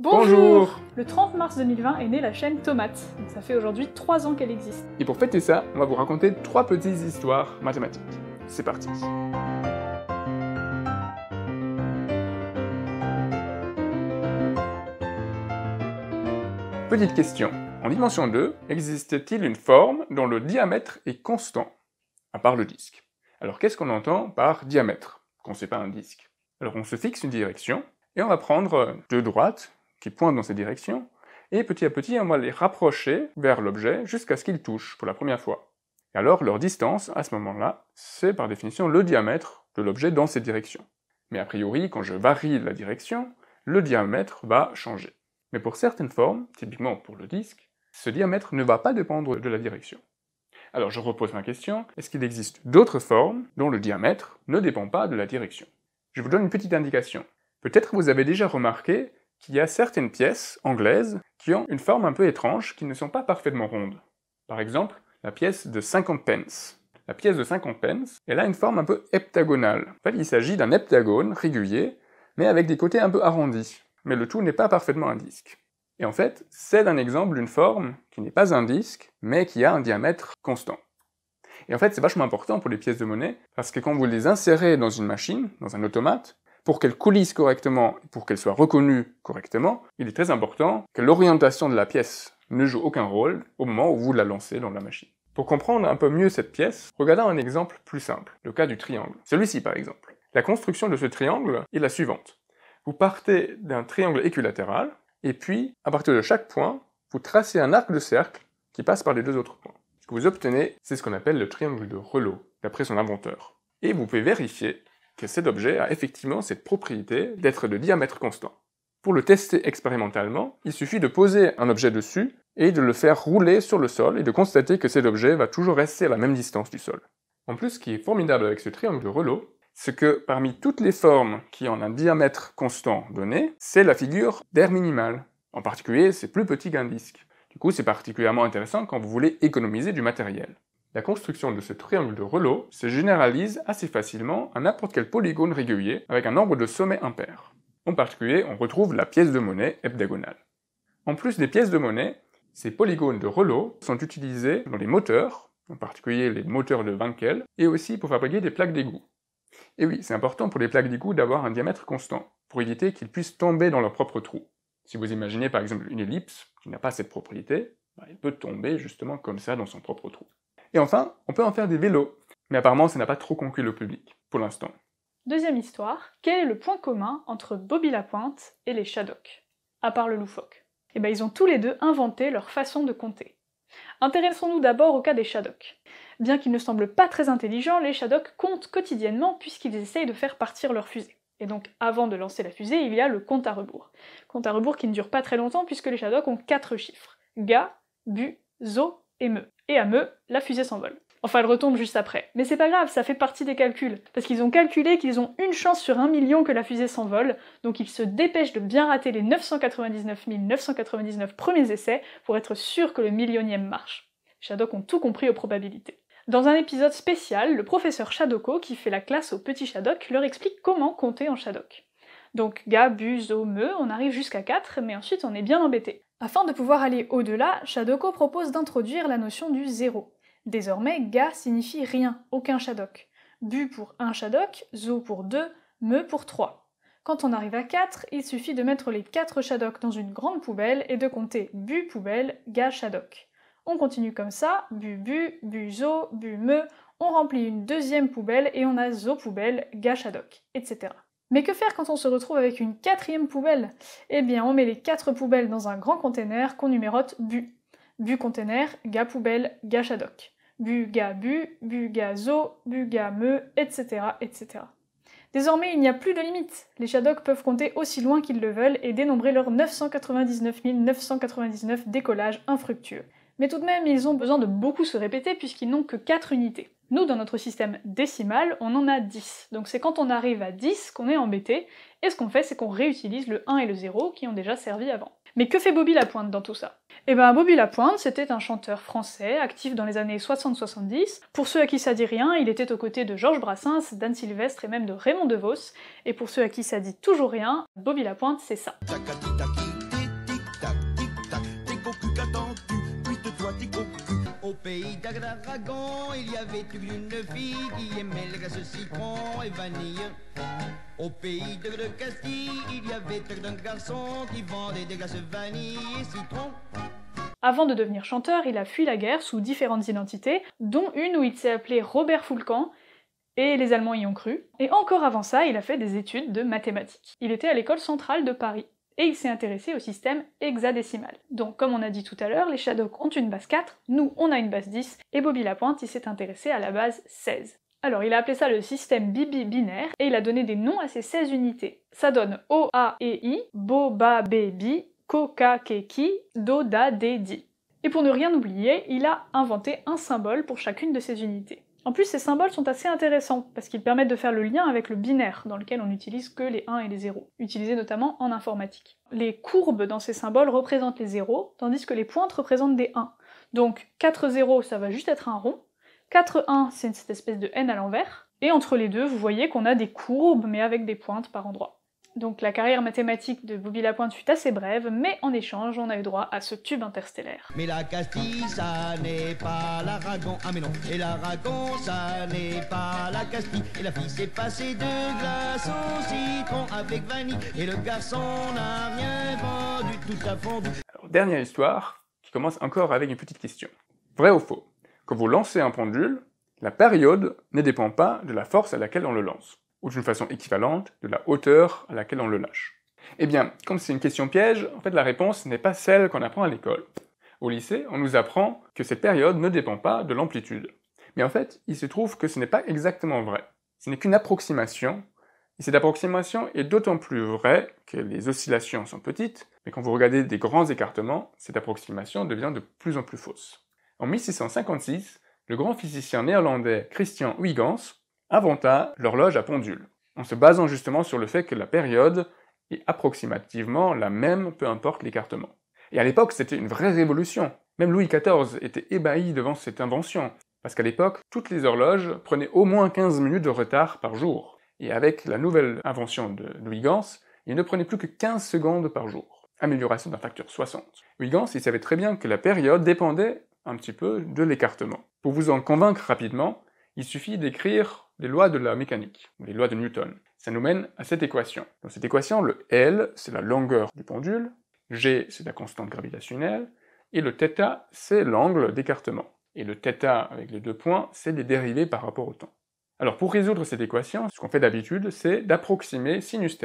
Bonjour. Le 30 mars 2020 est née la chaîne Tomate, donc ça fait aujourd'hui 3 ans qu'elle existe. Et pour fêter ça, on va vous raconter 3 petites histoires mathématiques. C'est parti Petite question. En dimension 2, existe-t-il une forme dont le diamètre est constant À part le disque. Alors qu'est-ce qu'on entend par diamètre Qu'on c'est sait pas un disque. Alors on se fixe une direction et on va prendre deux droites qui pointent dans ces directions, et petit à petit, on hein, va les rapprocher vers l'objet jusqu'à ce qu'ils touchent pour la première fois. Et alors, leur distance, à ce moment-là, c'est par définition le diamètre de l'objet dans ces directions. Mais a priori, quand je varie la direction, le diamètre va changer. Mais pour certaines formes, typiquement pour le disque, ce diamètre ne va pas dépendre de la direction. Alors je repose ma question, est-ce qu'il existe d'autres formes dont le diamètre ne dépend pas de la direction Je vous donne une petite indication. Peut-être vous avez déjà remarqué qu'il y a certaines pièces anglaises qui ont une forme un peu étrange, qui ne sont pas parfaitement rondes. Par exemple, la pièce de 50 pence. La pièce de 50 pence, elle a une forme un peu heptagonale. En fait, il s'agit d'un heptagone régulier, mais avec des côtés un peu arrondis. Mais le tout n'est pas parfaitement un disque. Et en fait, c'est un exemple d'une forme qui n'est pas un disque, mais qui a un diamètre constant. Et en fait, c'est vachement important pour les pièces de monnaie, parce que quand vous les insérez dans une machine, dans un automate, pour qu'elle coulisse correctement, pour qu'elle soit reconnue correctement, il est très important que l'orientation de la pièce ne joue aucun rôle au moment où vous la lancez dans la machine. Pour comprendre un peu mieux cette pièce, regardons un exemple plus simple, le cas du triangle. Celui-ci par exemple. La construction de ce triangle est la suivante. Vous partez d'un triangle équilatéral, et puis, à partir de chaque point, vous tracez un arc de cercle qui passe par les deux autres points. Ce que vous obtenez, c'est ce qu'on appelle le triangle de Relot, d'après son inventeur. Et vous pouvez vérifier que cet objet a effectivement cette propriété d'être de diamètre constant. Pour le tester expérimentalement, il suffit de poser un objet dessus et de le faire rouler sur le sol et de constater que cet objet va toujours rester à la même distance du sol. En plus, ce qui est formidable avec ce triangle de Relot, c'est que parmi toutes les formes qui ont un diamètre constant donné, c'est la figure d'air minimal, en particulier c'est plus petit qu'un disque. Du coup, c'est particulièrement intéressant quand vous voulez économiser du matériel. La construction de ce triangle de Relot se généralise assez facilement à n'importe quel polygone régulier avec un nombre de sommets impairs. En particulier, on retrouve la pièce de monnaie heptagonale. En plus des pièces de monnaie, ces polygones de Relot sont utilisés dans les moteurs, en particulier les moteurs de Wankel, et aussi pour fabriquer des plaques d'égout. Et oui, c'est important pour les plaques d'égout d'avoir un diamètre constant, pour éviter qu'ils puissent tomber dans leur propre trou. Si vous imaginez par exemple une ellipse qui n'a pas cette propriété, bah, elle peut tomber justement comme ça dans son propre trou. Et enfin, on peut en faire des vélos, mais apparemment ça n'a pas trop conclu le public, pour l'instant. Deuxième histoire, quel est le point commun entre Bobby Lapointe et les Shadocks, à part le loufoque Eh bien ils ont tous les deux inventé leur façon de compter. Intéressons-nous d'abord au cas des Shadocks. Bien qu'ils ne semblent pas très intelligents, les Shadocks comptent quotidiennement puisqu'ils essayent de faire partir leur fusée. Et donc avant de lancer la fusée, il y a le compte à rebours. Compte à rebours qui ne dure pas très longtemps puisque les Shadocks ont quatre chiffres. Ga, bu, zo et me et à Meux, la fusée s'envole. Enfin, elle retombe juste après. Mais c'est pas grave, ça fait partie des calculs. Parce qu'ils ont calculé qu'ils ont une chance sur un million que la fusée s'envole, donc ils se dépêchent de bien rater les 999 999 premiers essais pour être sûr que le millionième marche. Shadok ont tout compris aux probabilités. Dans un épisode spécial, le professeur Shadoko, qui fait la classe au petit Shadok, leur explique comment compter en Shadok. Donc ga, bu, zo, me, on arrive jusqu'à 4, mais ensuite on est bien embêté. Afin de pouvoir aller au-delà, Shadoko propose d'introduire la notion du zéro. Désormais, ga signifie rien, aucun Shadok. Bu pour un Shadok, zo pour deux, me pour trois. Quand on arrive à quatre, il suffit de mettre les quatre Shadok dans une grande poubelle et de compter bu poubelle, ga Shadok. On continue comme ça, bu bu, bu zo, bu me, on remplit une deuxième poubelle et on a zo poubelle, ga Shadok, etc. Mais que faire quand on se retrouve avec une quatrième poubelle Eh bien, on met les quatre poubelles dans un grand container qu'on numérote BU. BU container, ga poubelle, ga shadoc. BU ga bu, BU ga zo, BU ga me, etc. etc. Désormais, il n'y a plus de limite. Les chadocs peuvent compter aussi loin qu'ils le veulent et dénombrer leurs 999 999 décollages infructueux. Mais tout de même, ils ont besoin de beaucoup se répéter puisqu'ils n'ont que 4 unités. Nous, dans notre système décimal, on en a 10. Donc c'est quand on arrive à 10 qu'on est embêté, et ce qu'on fait, c'est qu'on réutilise le 1 et le 0 qui ont déjà servi avant. Mais que fait Bobby Lapointe dans tout ça Eh ben Bobby Lapointe, c'était un chanteur français actif dans les années 60-70. Pour ceux à qui ça dit rien, il était aux côtés de Georges Brassens, d'Anne Sylvestre et même de Raymond DeVos. Et pour ceux à qui ça dit toujours rien, Bobby Lapointe, c'est ça. Au pays de, Castille, il y avait garçon qui vendait vanille citron. Avant de devenir chanteur, il a fui la guerre sous différentes identités, dont une où il s'est appelé Robert Foulcan, et les Allemands y ont cru. Et encore avant ça, il a fait des études de mathématiques. Il était à l'école centrale de Paris et il s'est intéressé au système hexadécimal. Donc comme on a dit tout à l'heure, les Shadows ont une base 4, nous on a une base 10, et Bobby Lapointe il s'est intéressé à la base 16. Alors il a appelé ça le système Bibi binaire et il a donné des noms à ces 16 unités. Ça donne O, A e I, Boba Baby, Coca Keki, Doda di Et pour ne rien oublier, il a inventé un symbole pour chacune de ces unités. En plus, ces symboles sont assez intéressants, parce qu'ils permettent de faire le lien avec le binaire, dans lequel on n'utilise que les 1 et les 0, utilisés notamment en informatique. Les courbes dans ces symboles représentent les 0, tandis que les pointes représentent des 1. Donc 4 0, ça va juste être un rond, 4 1, c'est cette espèce de n à l'envers, et entre les deux, vous voyez qu'on a des courbes, mais avec des pointes par endroits donc la carrière mathématique de Bobby Lapointe fut assez brève, mais en échange, on a eu droit à ce tube interstellaire. Mais la n'est pas ah, et ça n'est pas la et Alors, dernière histoire, qui commence encore avec une petite question. Vrai ou faux Quand vous lancez un pendule, la période ne dépend pas de la force à laquelle on le lance ou d'une façon équivalente, de la hauteur à laquelle on le lâche Eh bien, comme c'est une question piège, en fait la réponse n'est pas celle qu'on apprend à l'école. Au lycée, on nous apprend que cette période ne dépend pas de l'amplitude. Mais en fait, il se trouve que ce n'est pas exactement vrai. Ce n'est qu'une approximation, et cette approximation est d'autant plus vraie que les oscillations sont petites, mais quand vous regardez des grands écartements, cette approximation devient de plus en plus fausse. En 1656, le grand physicien néerlandais Christian Huygens inventa l'horloge à pendule, en se basant justement sur le fait que la période est approximativement la même, peu importe l'écartement. Et à l'époque, c'était une vraie révolution. Même Louis XIV était ébahi devant cette invention, parce qu'à l'époque, toutes les horloges prenaient au moins 15 minutes de retard par jour. Et avec la nouvelle invention de Louis Gans, il ne prenait plus que 15 secondes par jour. Amélioration d'un facteur 60. Louis Gans, il savait très bien que la période dépendait un petit peu de l'écartement. Pour vous en convaincre rapidement, il suffit d'écrire les lois de la mécanique, les lois de Newton. Ça nous mène à cette équation. Dans cette équation, le L, c'est la longueur du pendule, G, c'est la constante gravitationnelle, et le θ, c'est l'angle d'écartement. Et le θ avec les deux points, c'est les dérivés par rapport au temps. Alors pour résoudre cette équation, ce qu'on fait d'habitude, c'est d'approximer sinus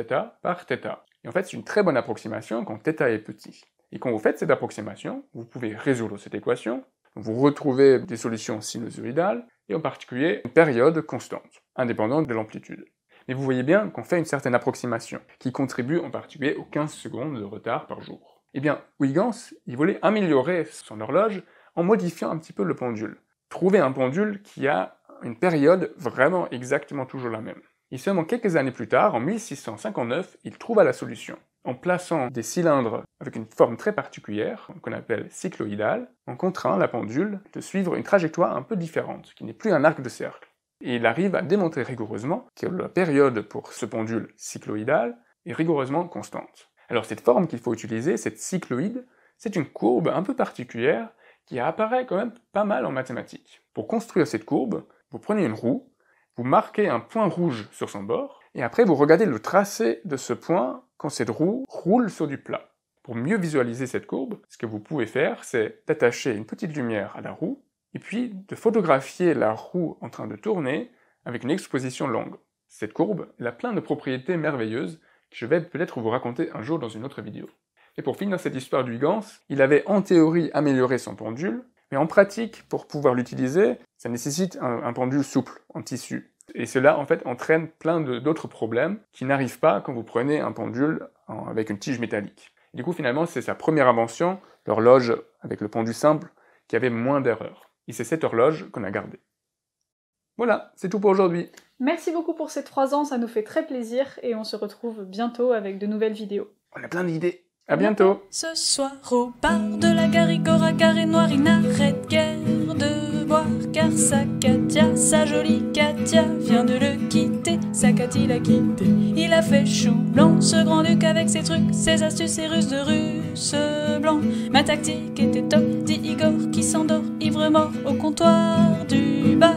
par θ. Et en fait, c'est une très bonne approximation quand θ est petit. Et quand vous faites cette approximation, vous pouvez résoudre cette équation vous retrouvez des solutions sinusoïdales, et en particulier une période constante, indépendante de l'amplitude. Mais vous voyez bien qu'on fait une certaine approximation, qui contribue en particulier aux 15 secondes de retard par jour. Eh bien, Huygens, il voulait améliorer son horloge en modifiant un petit peu le pendule. Trouver un pendule qui a une période vraiment exactement toujours la même. Et seulement quelques années plus tard, en 1659, il trouva la solution en plaçant des cylindres avec une forme très particulière, qu'on appelle cycloïdale, on contraint la pendule de suivre une trajectoire un peu différente, qui n'est plus un arc de cercle. Et il arrive à démontrer rigoureusement que la période pour ce pendule cycloïdal est rigoureusement constante. Alors cette forme qu'il faut utiliser, cette cycloïde, c'est une courbe un peu particulière qui apparaît quand même pas mal en mathématiques. Pour construire cette courbe, vous prenez une roue, vous marquez un point rouge sur son bord, et après, vous regardez le tracé de ce point quand cette roue roule sur du plat. Pour mieux visualiser cette courbe, ce que vous pouvez faire, c'est d'attacher une petite lumière à la roue, et puis de photographier la roue en train de tourner avec une exposition longue. Cette courbe, elle a plein de propriétés merveilleuses que je vais peut-être vous raconter un jour dans une autre vidéo. Et pour finir cette histoire du Gans, il avait en théorie amélioré son pendule, mais en pratique, pour pouvoir l'utiliser, ça nécessite un pendule souple, en tissu. Et cela, en fait, entraîne plein d'autres problèmes qui n'arrivent pas quand vous prenez un pendule avec une tige métallique. du coup, finalement, c'est sa première invention, l'horloge avec le pendule simple, qui avait moins d'erreurs. Et c'est cette horloge qu'on a gardée. Voilà, c'est tout pour aujourd'hui. Merci beaucoup pour ces trois ans, ça nous fait très plaisir et on se retrouve bientôt avec de nouvelles vidéos. On a plein d'idées. À bientôt. Ce soir au bar de la caricora carré noir, il n'arrête guère de boire car sa Katia, sa jolie Katia de le quitter, sa il l'a quitté. Il a fait chou blanc, ce grand-duc avec ses trucs, ses astuces, et ruses de russe blanc. Ma tactique était top, dit Igor qui s'endort, ivre mort au comptoir du bar.